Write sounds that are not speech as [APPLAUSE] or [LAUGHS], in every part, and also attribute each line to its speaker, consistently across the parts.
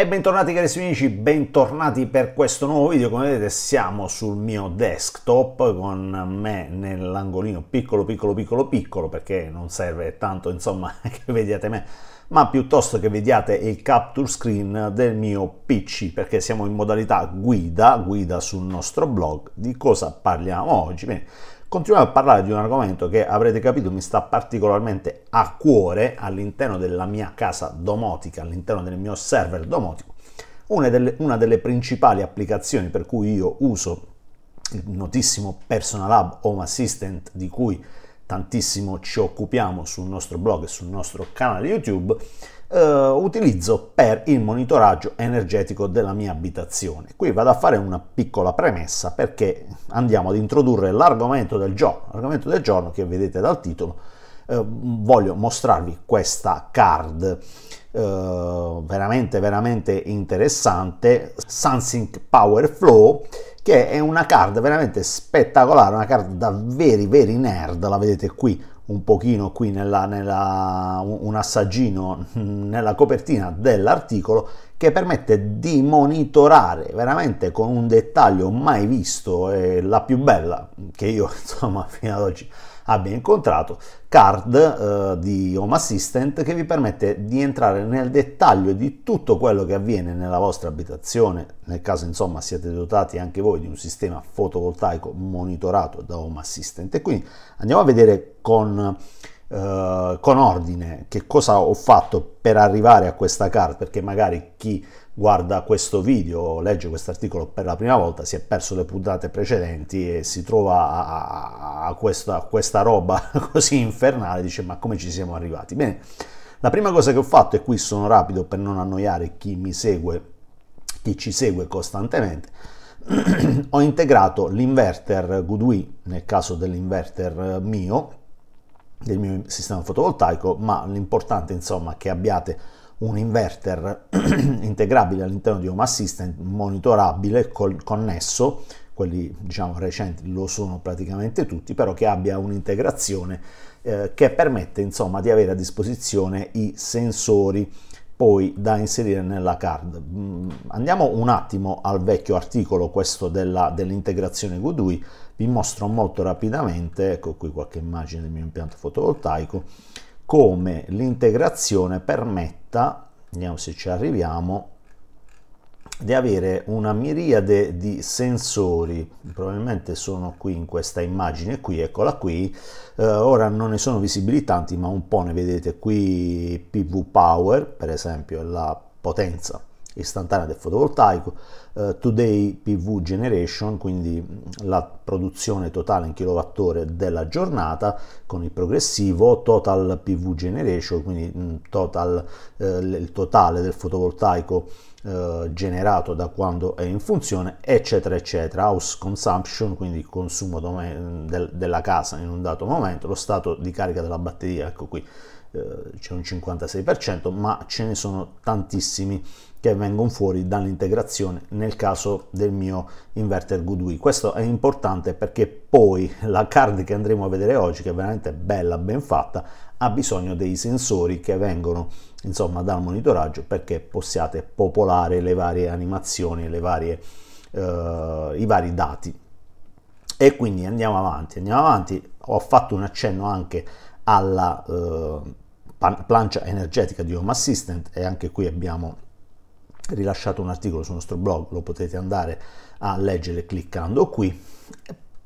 Speaker 1: E bentornati cari amici, bentornati per questo nuovo video, come vedete siamo sul mio desktop con me nell'angolino piccolo piccolo piccolo piccolo perché non serve tanto insomma [LAUGHS] che vediate me ma piuttosto che vediate il capture screen del mio PC perché siamo in modalità guida, guida sul nostro blog, di cosa parliamo oggi? Bene, Continuiamo a parlare di un argomento che avrete capito mi sta particolarmente a cuore all'interno della mia casa domotica, all'interno del mio server domotico. Una delle, una delle principali applicazioni per cui io uso il notissimo Personal Hub Home Assistant di cui tantissimo ci occupiamo sul nostro blog e sul nostro canale YouTube, eh, utilizzo per il monitoraggio energetico della mia abitazione. Qui vado a fare una piccola premessa perché andiamo ad introdurre l'argomento del giorno, l'argomento del giorno che vedete dal titolo. Eh, voglio mostrarvi questa card eh, veramente veramente interessante Sunsync Power Flow che è una card veramente spettacolare, una card da veri veri nerd, la vedete qui un pochino qui nella, nella, un assaggino [LAUGHS] nella copertina dell'articolo che permette di monitorare veramente con un dettaglio mai visto, e la più bella che io [LAUGHS] insomma fino ad oggi abbia incontrato, card eh, di Home Assistant che vi permette di entrare nel dettaglio di tutto quello che avviene nella vostra abitazione, nel caso insomma siete dotati anche voi di un sistema fotovoltaico monitorato da Home Assistant. E quindi andiamo a vedere con eh, con ordine che cosa ho fatto per arrivare a questa carta perché magari chi guarda questo video o legge questo articolo per la prima volta si è perso le puntate precedenti e si trova a, a, questa, a questa roba [LAUGHS] così infernale, dice ma come ci siamo arrivati? Bene, la prima cosa che ho fatto, e qui sono rapido per non annoiare chi mi segue, chi ci segue costantemente, [CLEARS THROAT] ho integrato l'inverter Goodwee, nel caso dell'inverter mio, del mio sistema fotovoltaico, ma l'importante insomma è che abbiate un inverter [CLEARS THROAT] integrabile all'interno di Home Assistant, monitorabile, col, connesso, quelli diciamo recenti lo sono praticamente tutti, però che abbia un'integrazione eh, che permette insomma di avere a disposizione i sensori poi da inserire nella card. Mm, andiamo un attimo al vecchio articolo, questo dell'integrazione dell GUDUI, vi mostro molto rapidamente, ecco qui qualche immagine del mio impianto fotovoltaico, come l'integrazione permetta, vediamo se ci arriviamo, di avere una miriade di sensori, probabilmente sono qui in questa immagine qui, eccola qui, eh, ora non ne sono visibili tanti ma un po' ne vedete qui PV Power per esempio è la potenza istantanea del fotovoltaico, eh, Today PV Generation, quindi mm, la produzione totale in kilowattore della giornata con il progressivo, Total PV Generation, quindi mm, total, eh, il totale del fotovoltaico eh, generato da quando è in funzione, eccetera, eccetera, house consumption, quindi il consumo dome- del, della casa in un dato momento, lo stato di carica della batteria, ecco qui eh, c'è un 56%, ma ce ne sono tantissimi che vengono fuori dall'integrazione nel caso del mio inverter GUI. Questo è importante perché poi la card che andremo a vedere oggi, che è veramente bella, ben fatta, ha bisogno dei sensori che vengono insomma dal monitoraggio perché possiate popolare le varie animazioni, le varie, eh, i vari dati. E quindi andiamo avanti, andiamo avanti. Ho fatto un accenno anche alla eh, plancia energetica di Home Assistant e anche qui abbiamo rilasciato un articolo sul nostro blog, lo potete andare a leggere cliccando qui.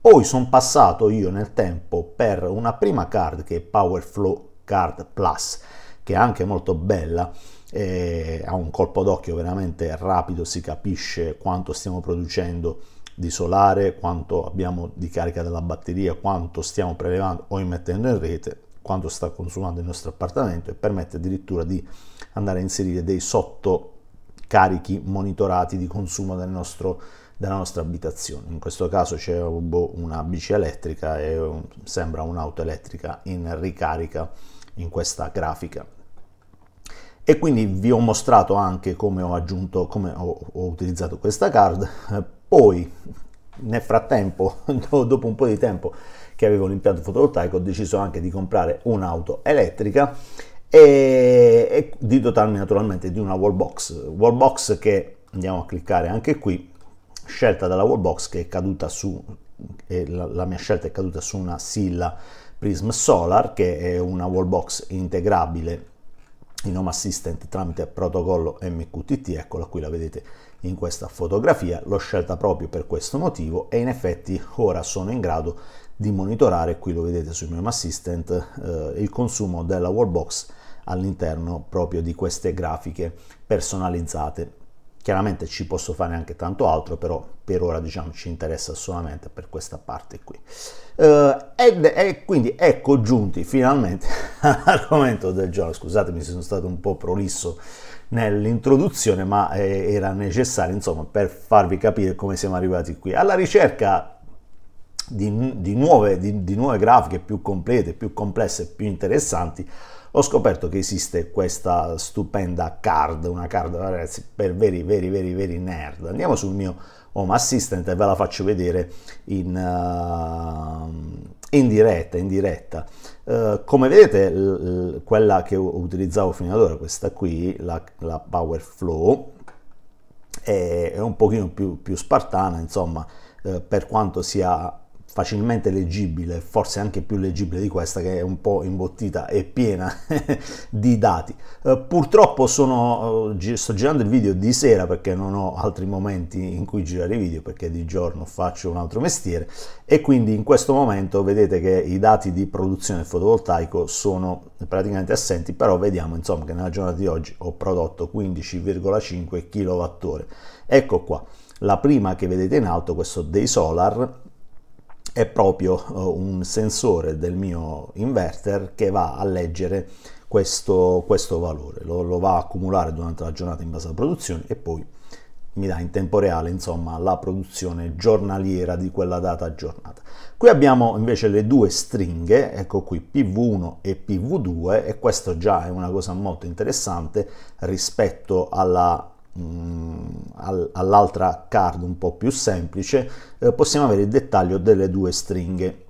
Speaker 1: Poi sono passato io nel tempo per una prima card che è Power Flow Card Plus, che è anche molto bella, eh, ha un colpo d'occhio veramente rapido, si capisce quanto stiamo producendo di solare, quanto abbiamo di carica della batteria, quanto stiamo prelevando o immettendo in rete, quanto sta consumando il nostro appartamento e permette addirittura di andare a inserire dei sotto carichi monitorati di consumo del nostro, della nostra abitazione. In questo caso c'è boh, una bici elettrica e un, sembra un'auto elettrica in ricarica in questa grafica. E quindi vi ho mostrato anche come ho aggiunto, come ho, ho utilizzato questa card. Poi, nel frattempo, [LAUGHS] dopo un po' di tempo che avevo l'impianto fotovoltaico, ho deciso anche di comprare un'auto elettrica e, e di dotarmi naturalmente di una wallbox. Wallbox che andiamo a cliccare anche qui, scelta dalla wallbox che è caduta su, eh, la, la mia scelta è caduta su una Silla Prism Solar che è una wallbox integrabile in Home Assistant tramite protocollo MQTT, eccola qui la vedete in questa fotografia, l'ho scelta proprio per questo motivo e in effetti ora sono in grado di monitorare, qui lo vedete su Home Assistant, eh, il consumo della wallbox all'interno proprio di queste grafiche personalizzate. Chiaramente ci posso fare anche tanto altro, però per ora diciamo ci interessa solamente per questa parte qui. Uh, ed, e quindi ecco giunti finalmente [LAUGHS] all'argomento del giorno. Scusatemi se sono stato un po' prolisso nell'introduzione, ma eh, era necessario insomma per farvi capire come siamo arrivati qui. Alla ricerca di, di, nuove, di nuove grafiche più complete, più complesse, più interessanti, ho scoperto che esiste questa stupenda card, una card ragazzi per veri veri veri veri nerd. Andiamo sul mio home assistant e ve la faccio vedere in, uh, in diretta, in diretta. Uh, come vedete l, l, quella che utilizzavo fino ad ora, questa qui, la, la Power Flow, è, è, un pochino più, più spartana, insomma, uh, per quanto sia facilmente leggibile, forse anche più leggibile di questa che è un po' imbottita e piena [LAUGHS] di dati. Eh, purtroppo sono, eh, sto girando il video di sera perché non ho altri momenti in cui girare i video perché di giorno faccio un altro mestiere e quindi in questo momento vedete che i dati di produzione fotovoltaico sono praticamente assenti, però vediamo insomma che nella giornata di oggi ho prodotto 15,5 kWh. Ecco qua, la prima che vedete in alto, questo dei solar, è proprio eh, un sensore del mio inverter che va a leggere questo, questo valore, lo, lo, va a accumulare durante la giornata in base alla produzione e poi mi dà in tempo reale insomma la produzione giornaliera di quella data giornata. Qui abbiamo invece le due stringhe, ecco qui PV1 e PV2 e questo già è una cosa molto interessante rispetto alla Mm, all'altra card un po' più semplice eh, possiamo avere il dettaglio delle due stringhe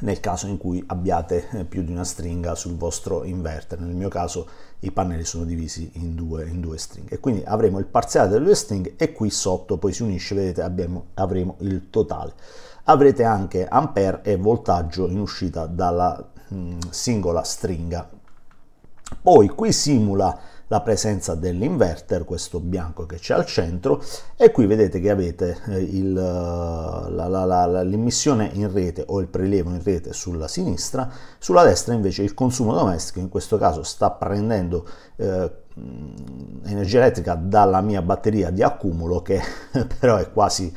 Speaker 1: nel caso in cui abbiate eh, più di una stringa sul vostro inverter. Nel mio caso i pannelli sono divisi in due, in due stringhe. quindi avremo il parziale delle due stringhe e qui sotto poi si unisce, vedete, abbiamo, avremo il totale. Avrete anche ampere e voltaggio in uscita dalla mh, mm, singola stringa. Poi qui simula la presenza dell'inverter, questo bianco che c'è al centro, e qui vedete che avete eh, eh, l'immissione in rete o il prelievo in rete sulla sinistra, sulla destra invece il consumo domestico, in questo caso sta prendendo eh, energia elettrica dalla mia batteria di accumulo che [LAUGHS] però è quasi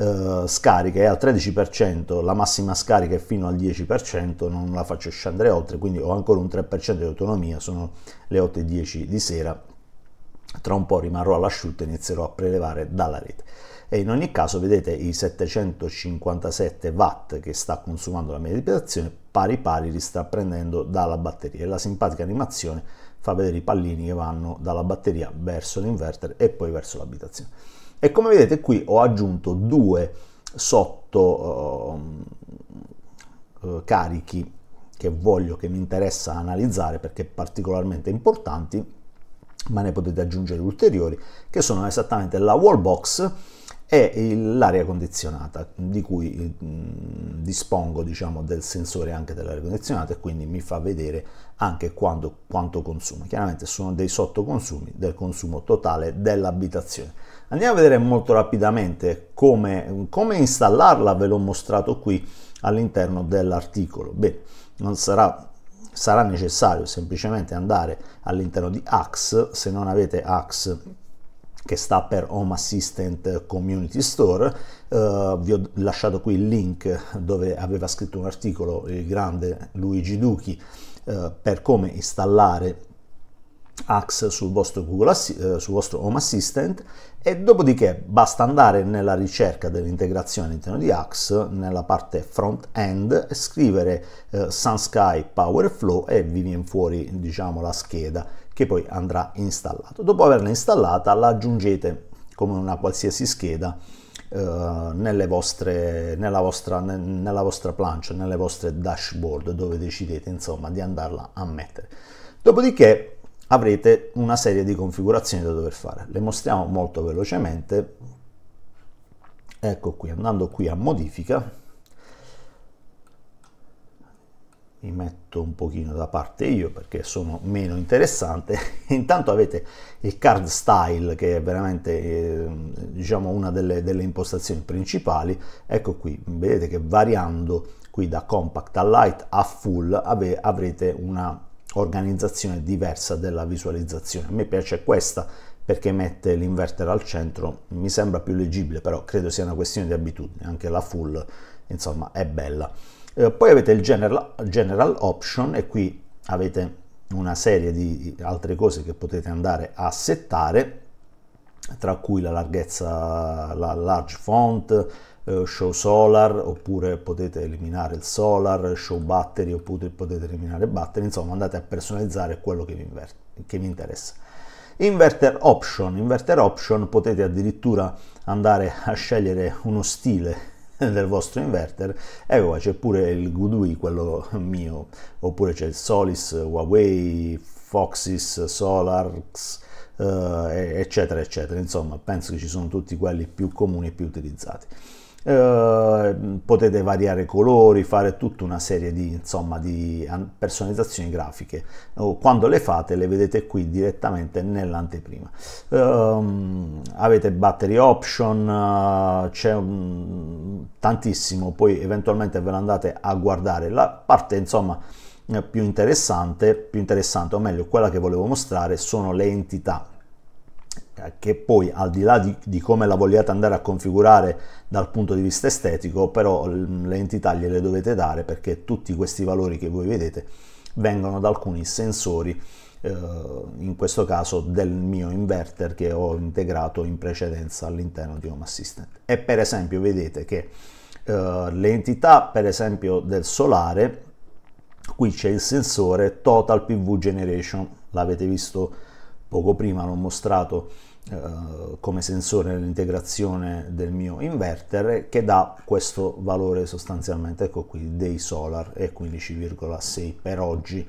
Speaker 1: eh, scarica è al 13%, la massima scarica è fino al 10%, non la faccio scendere oltre, quindi ho ancora un 3% di autonomia, sono le 8.10 di sera, tra un po' rimarrò all'asciutto e inizierò a prelevare dalla rete. E in ogni caso vedete i 757 watt che sta consumando la mia meditazione pari pari li sta prendendo dalla batteria e la simpatica animazione fa vedere i pallini che vanno dalla batteria verso l'inverter e poi verso l'abitazione e come vedete qui ho aggiunto due sotto uh, carichi che voglio, che mi interessa analizzare perché particolarmente importanti, ma ne potete aggiungere ulteriori, che sono esattamente la wall box e l'aria condizionata di cui mm, dispongo diciamo, del sensore anche dell'aria condizionata e quindi mi fa vedere anche quando, quanto consuma. Chiaramente sono dei sottoconsumi del consumo totale dell'abitazione. Andiamo a vedere molto rapidamente come, come installarla, ve l'ho mostrato qui all'interno dell'articolo. beh non sarà sarà necessario semplicemente andare all'interno di ax se non avete ax che sta per Home Assistant Community Store. Uh, vi ho lasciato qui il link dove aveva scritto un articolo il grande Luigi Duchi uh, per come installare Axe sul vostro, Google, uh, sul vostro Home Assistant e dopodiché basta andare nella ricerca dell'integrazione all'interno di Axe nella parte front end scrivere uh, SunSky Flow e vi viene fuori diciamo la scheda che poi andrà installato. Dopo averla installata la aggiungete come una qualsiasi scheda eh, vostre, nella, vostra, nella vostra plancia, nelle vostre dashboard dove decidete insomma di andarla a mettere. Dopodiché avrete una serie di configurazioni da dover fare. Le mostriamo molto velocemente. Ecco qui, andando qui a modifica, mi metto un pochino da parte io perché sono meno interessante [LAUGHS] intanto avete il card style che è veramente eh, diciamo una delle, delle, impostazioni principali ecco qui vedete che variando qui da compact a light a full ave, avrete una organizzazione diversa della visualizzazione a me piace questa perché mette l'inverter al centro mi sembra più leggibile però credo sia una questione di abitudine anche la full insomma è bella eh, poi avete il general, general option e qui avete una serie di altre cose che potete andare a settare tra cui la larghezza, la large font, eh, show solar, oppure potete eliminare il solar, show battery, oppure potete eliminare battery, insomma andate a personalizzare quello che vi, che vi interessa. Inverter option, inverter option potete addirittura andare a scegliere uno stile [LAUGHS] del vostro inverter ecco qua c'è pure il GUDUI quello mio oppure c'è il Solis, Huawei, Foxis, Solarx eh, eccetera eccetera insomma penso che ci sono tutti quelli più comuni e più utilizzati Ehm, potete variare colori, fare tutta una serie di, insomma, di personalizzazioni grafiche. Quando le fate le vedete qui direttamente nell'anteprima. Um, avete battery option, eh, c'è um, tantissimo, poi eventualmente ve lo andate a guardare. La parte insomma più interessante, più interessante o meglio quella che volevo mostrare sono le entità eh, che poi al di là di, di, come la vogliate andare a configurare dal punto di vista estetico, però le entità gliele dovete dare perché tutti questi valori che voi vedete vengono da alcuni sensori, eh, in questo caso del mio inverter che ho integrato in precedenza all'interno di Home Assistant. E per esempio vedete che eh, le entità per esempio del solare, qui c'è il sensore Total PV Generation, l'avete visto poco prima l'ho mostrato eh, come sensore nell'integrazione del mio inverter che dà questo valore sostanzialmente ecco qui dei solar è 15,6 per oggi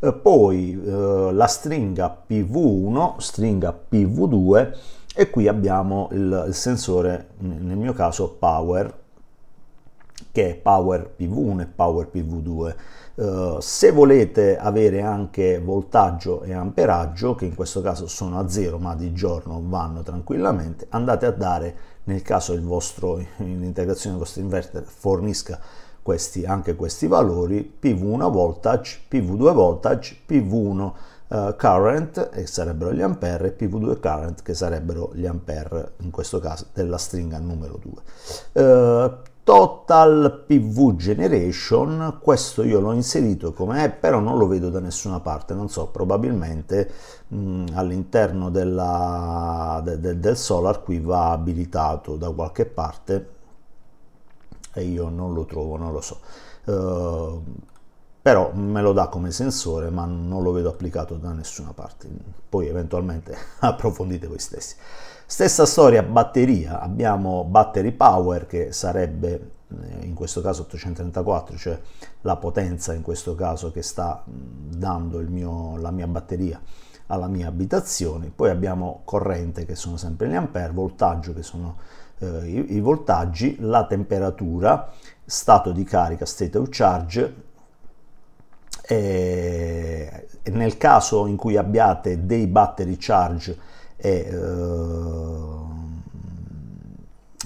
Speaker 1: eh, poi eh, la stringa pv1 stringa pv2 e qui abbiamo il, il sensore nel mio caso power che è power pv1 e power pv2 eh, se volete avere anche voltaggio e amperaggio, che in questo caso sono a zero ma di giorno vanno tranquillamente, andate a dare, nel caso il vostro, l'integrazione del vostro inverter fornisca questi, anche questi valori, PV1 voltage, PV2 voltage, PV1 eh, current che sarebbero gli ampere e PV2 current che sarebbero gli ampere in questo caso della stringa numero 2. Total PV Generation, questo io l'ho inserito come è, però non lo vedo da nessuna parte, non so, probabilmente mh, mm, all'interno della, de, de, del solar qui va abilitato da qualche parte e io non lo trovo, non lo so. Uh, però me lo dà come sensore ma non lo vedo applicato da nessuna parte, poi eventualmente [LAUGHS] approfondite voi stessi. Stessa storia batteria, abbiamo battery power che sarebbe eh, in questo caso 834, cioè la potenza in questo caso che sta mm, dando mio, la mia batteria alla mia abitazione, poi abbiamo corrente che sono sempre gli ampere, voltaggio che sono eh, i, i, voltaggi, la temperatura, stato di carica, state of charge eh, e nel caso in cui abbiate dei battery charge e ehm,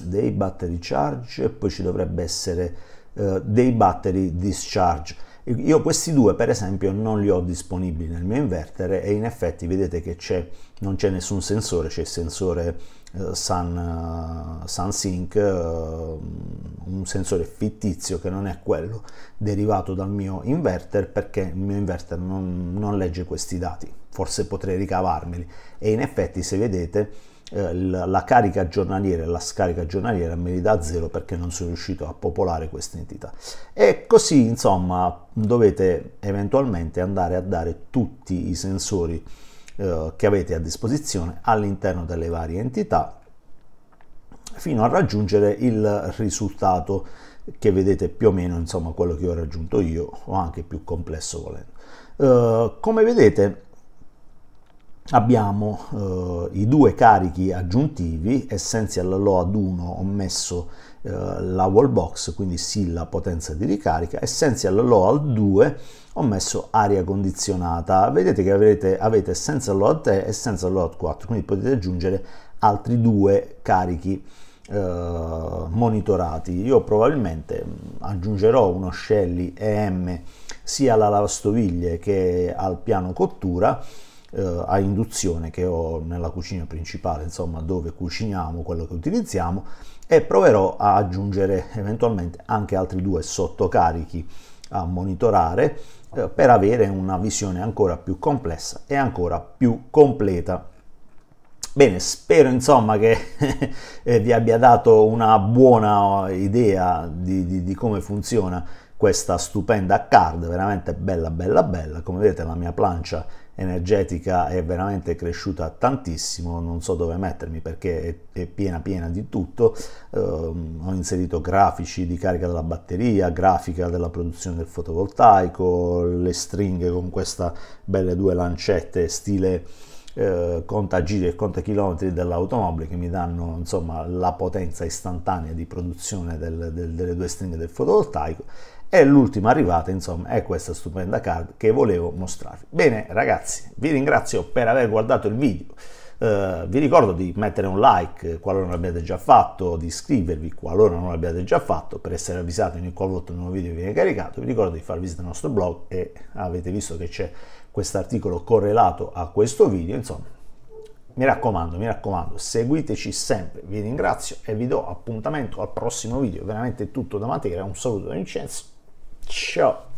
Speaker 1: dei battery charge e poi ci dovrebbe essere eh, dei battery discharge io questi due per esempio non li ho disponibili nel mio inverter e in effetti vedete che c'è, non c'è nessun sensore, c'è il sensore eh, Sun, uh, SunSync, uh, un sensore fittizio che non è quello derivato dal mio inverter perché il mio inverter non, non legge questi dati, forse potrei ricavarmeli e in effetti se vedete eh, la carica giornaliera e la scarica giornaliera mi li zero perché non sono riuscito a popolare questa entità. E così, insomma, dovete eventualmente andare a dare tutti i sensori eh, che avete a disposizione all'interno delle varie entità fino a raggiungere il risultato che vedete più o meno insomma quello che ho raggiunto io o anche più complesso volendo. Uh, come vedete abbiamo eh, i due carichi aggiuntivi Essential Load 1 ho messo eh, la box quindi sì la potenza di ricarica Essential Load 2 ho messo aria condizionata vedete che avrete, avete Essential Load 3 e Essential Load 4 quindi potete aggiungere altri due carichi eh, monitorati io probabilmente mm, aggiungerò uno Shelly EM sia alla lavastoviglie che al piano cottura eh, a induzione che ho nella cucina principale, insomma dove cuciniamo quello che utilizziamo e proverò a aggiungere eventualmente anche altri due sottocarichi a monitorare eh, per avere una visione ancora più complessa e ancora più completa. Bene, spero insomma che [LAUGHS] eh, vi abbia dato una buona idea di, di, di come funziona questa stupenda card, veramente bella bella bella, come vedete la mia plancia energetica è veramente cresciuta tantissimo, non so dove mettermi perché è, è piena piena di tutto, eh, ho inserito grafici di carica della batteria, grafica della produzione del fotovoltaico, le stringhe con queste belle due lancette stile eh, conta giri e conta chilometri dell'automobile che mi danno insomma la potenza istantanea di produzione del, del, delle due stringhe del fotovoltaico e l'ultima arrivata insomma è questa stupenda card che volevo mostrarvi. Bene ragazzi, vi ringrazio per aver guardato il video. Uh, vi ricordo di mettere un like qualora non l'abbiate già fatto, di iscrivervi qualora non l'abbiate già fatto per essere avvisati ogni qualvolta un nuovo video viene caricato. Vi ricordo di far visita al nostro blog e avete visto che c'è questo articolo correlato a questo video. Insomma, mi raccomando, mi raccomando, seguiteci sempre. Vi ringrazio e vi do appuntamento al prossimo video. Veramente tutto da materia. Un saluto da Vincenzo. Ciao.